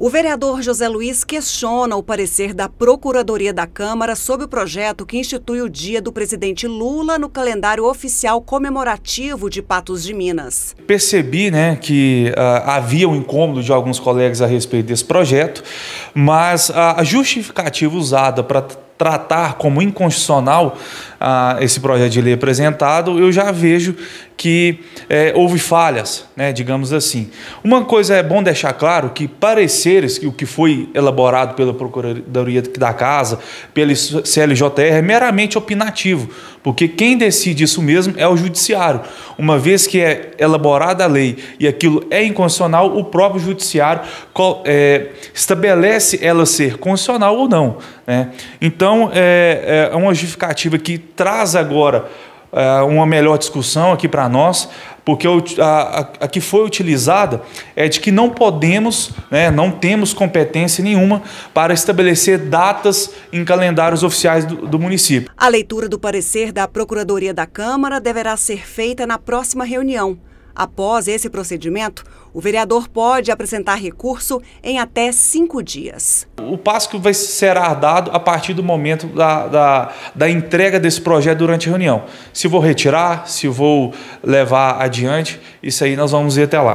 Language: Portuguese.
O vereador José Luiz questiona o parecer da Procuradoria da Câmara sobre o projeto que institui o dia do presidente Lula no calendário oficial comemorativo de Patos de Minas. Percebi né, que ah, havia um incômodo de alguns colegas a respeito desse projeto, mas a justificativa usada para tratar como inconstitucional ah, esse projeto de lei apresentado, eu já vejo que é, houve falhas, né, digamos assim. Uma coisa é bom deixar claro que pareceres, que o que foi elaborado pela Procuradoria da Casa, pelo CLJR, é meramente opinativo, porque quem decide isso mesmo é o Judiciário. Uma vez que é elaborada a lei e aquilo é inconstitucional, o próprio Judiciário é, estabelece ela ser constitucional ou não. Né? Então, então, é, é uma justificativa que traz agora é, uma melhor discussão aqui para nós, porque a, a, a, que foi utilizada é de que não podemos, né, não temos competência nenhuma para estabelecer datas em calendários oficiais do, do, município. A leitura do parecer da Procuradoria da Câmara deverá ser feita na próxima reunião. Após esse procedimento, o vereador pode apresentar recurso em até cinco dias. O passo que vai será dado a partir do momento da, da, da entrega desse projeto durante a reunião. Se vou retirar, se vou levar adiante, isso aí nós vamos ir até lá.